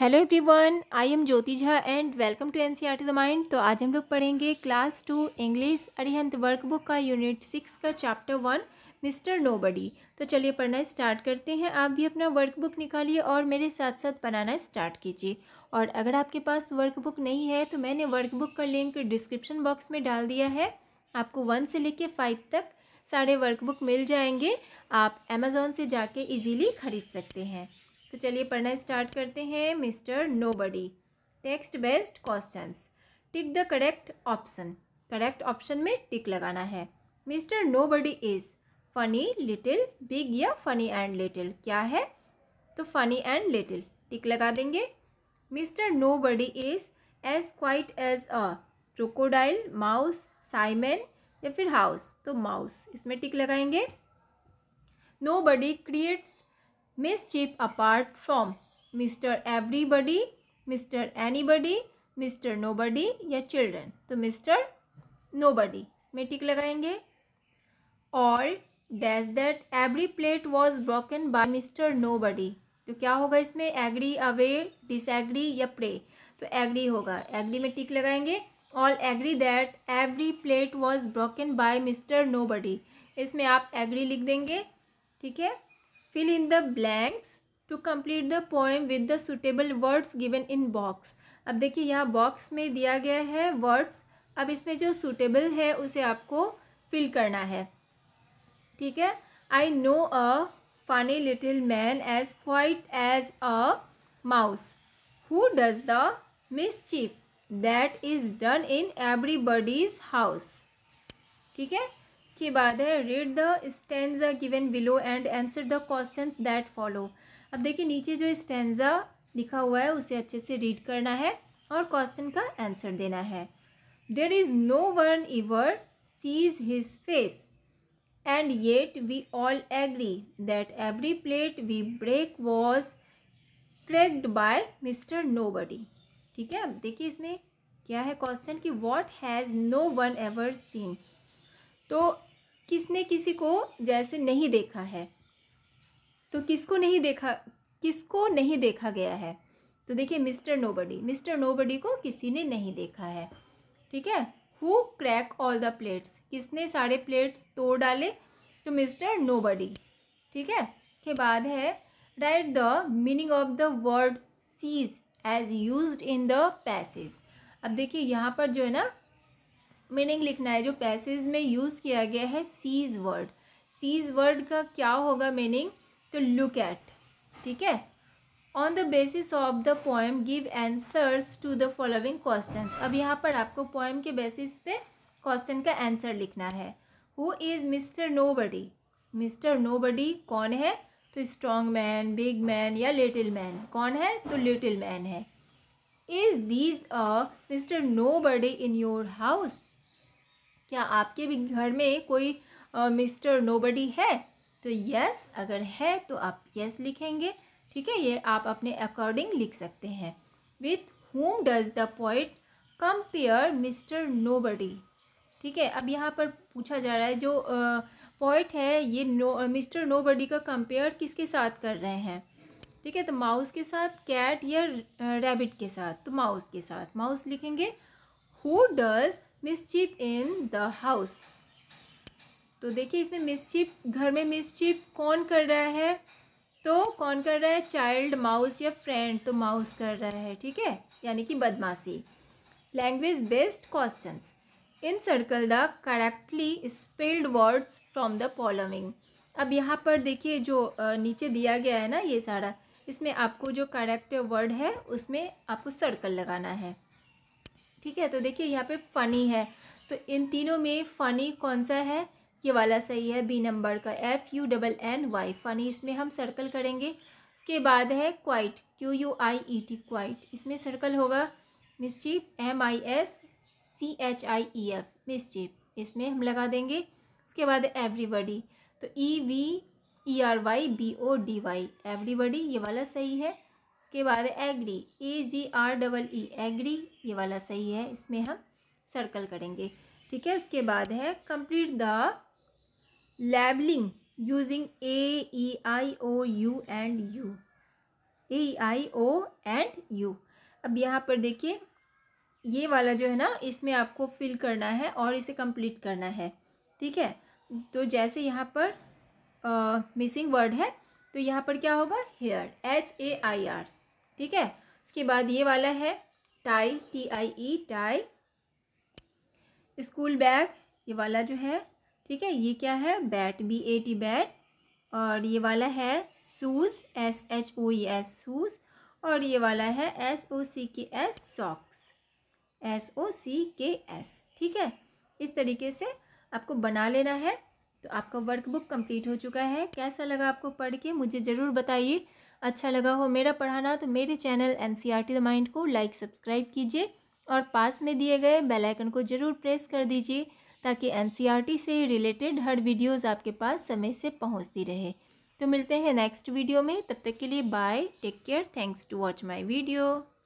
hello everyone I am Jyoti Jha and welcome to NCERT the mind तो आज हम लोग पढ़ेंगे class two English Arihant workbook का यूनिट सिक्स का चैप्टर वन मिस्टर नोबडी तो चलिए पढ़ना स्टार्ट करते हैं आप भी अपना वर्कबुक निकालिए और मेरे साथ साथ बनाना स्टार्ट कीजिए और अगर आपके पास वर्कबुक नहीं है तो मैंने वर्कबुक का लिंक डिस्क्रिप्शन बॉक्स में डाल दिया है आपको वन से लेके फाइव तक सारे वर्कबुक मिल जाएंगे आप अमेज़ोन से जाके इजीली ख़रीद सकते हैं तो चलिए पढ़ना स्टार्ट करते हैं mister nobody text based questions tick the correct option correct option में टिक लगाना है mister nobody is funny little big या फ़नी एंड लिटिल क्या है तो फ़नी एंड लिटिल टिक लगा देंगे mister nobody is as quiet as a crocodile mouse साइमन या फिर हाउस तो माउस इसमें टिक लगाएंगे nobody creates mischief apart from mister everybody mister any buddy mister nobody या children तो मिस्टर नो बडी इसमें tick लगाएंगे और dash that every plate was broken by mister nobody तो क्या होगा इसमें एग्री अवे डिस एग्री या प्रे तो एग्री होगा एग्री में टिक लगाएंगे all agree that every plate was broken by mister body इसमें आप एग्री लिख देंगे ठीक है fill in the blanks to complete the poem with the suitable words given in box अब देखिए यहाँ बॉक्स में दिया गया है वर्ड्स अब इसमें जो suitable है उसे आपको फिल करना है ठीक है I know a funny little man as quiet as a mouse who does the mis mischief that is done in everybody's house ठीक है इसके बाद है read the stanza given below and answer the question that follow अब देखिए नीचे जो stanza लिखा हुआ है उसे अच्छे से रीड करना है और क्वेश्चन का आंसर देना है there is no one ever sees his face and yet we all agree that every plate we break was cracked by mister body ठीक है अब देखिए इसमें क्या है क्वेश्चन कि what has no one ever seen तो किसने किसी को जैसे नहीं देखा है तो किसको नहीं देखा किसको नहीं देखा गया है तो देखिए मिस्टर नोबडी मिस्टर नोबडी को किसी ने नहीं देखा है ठीक है who crack all the plates किसने सारे प्लेट्स तोड़ डाले तो मिस्टर नोबडी ठीक है इसके बाद है right the meaning of the word sees as use in the passage अब देखिए यहाँ पर जो है ना मीनिंग लिखना है जो पैसेज में यूज़ किया गया है सीज वर्ड सीज वर्ड का क्या होगा मीनिंग तो लुक एट ठीक है on the basis of the poem give answers to the following questions अब यहाँ पर आपको पोएम के बेसिस पे क्वेश्चन का आंसर लिखना है who is mister nobody mister body कौन है तो स्ट्रॉन्ग मैन बिग मैन या लिटिल मैन कौन है तो लिटिल मैन है is there a mister nobody in your house क्या आपके भी घर में कोई मिस्टर नोबडी है तो यस अगर है तो आप यस लिखेंगे ठीक है ये आप अपने अकॉर्डिंग लिख सकते हैं with whom does the poet compare mister nobody ठीक है अब यहाँ पर पूछा जा रहा है जो पॉइंट है ये नो मिस्टर नोबडी का कंपेयर किसके साथ कर रहे हैं ठीक है तो माउस के साथ कैट या रैबिट के साथ तो माउस के साथ माउस लिखेंगे who does mischief in the house तो देखिए इसमें मिसचिप घर में मिसचिप कौन कर रहा है तो कौन कर रहा है चाइल्ड माउस या फ्रेंड तो माउस कर रहा है ठीक है यानी कि बदमाशी language based questions in circle the correctly spelled words from the following अब यहाँ पर देखिए जो नीचे दिया गया है ना ये सारा इसमें आपको जो करेक्ट वर्ड है उसमें आपको सर्कल लगाना है ठीक है तो देखिए यहाँ पे फ़नी है तो इन तीनों में फ़नी कौन सा है ये वाला सही है बी नंबर का F U double N Y funny इसमें हम सर्कल करेंगे उसके बाद है quiet Q U I E T quiet इसमें सर्कल होगा mischief M I S C H I E F mischief इसमें हम लगा देंगे उसके बाद एवरीबडी तो E V E R Y B O D Y everybody ये वाला सही है इसके बाद agree A G R double E agree ये वाला सही है इसमें हम सर्कल करेंगे ठीक है उसके बाद है complete the labelling using A E I O U and U A I O and U अब यहाँ पर देखिए ये वाला जो है ना इसमें आपको फिल करना है और इसे कंप्लीट करना है ठीक है तो जैसे यहाँ पर मिसिंग वर्ड है तो यहाँ पर क्या होगा hair H A I R ठीक है इसके बाद ये वाला है tie T I E tie school bag ये वाला जो है ठीक है ये क्या है bat B A T bat और ये वाला है shoes S H O E S shoes और ये वाला है S O C K S socks S O C K S ठीक है इस तरीके से आपको बना लेना है तो आपका वर्कबुक कंप्लीट हो चुका है कैसा लगा आपको पढ़ के मुझे ज़रूर बताइए अच्छा लगा हो मेरा पढ़ाना तो मेरे channel N C R T the mind को लाइक सब्सक्राइब कीजिए और पास में दिए गए बेल आइकन को ज़रूर प्रेस कर दीजिए ताकि एन सी आर टी से रिलेटेड हर वीडियोस आपके पास समय से पहुंचती रहे तो मिलते हैं नेक्स्ट वीडियो में तब तक के लिए bye take care thanks to watch my video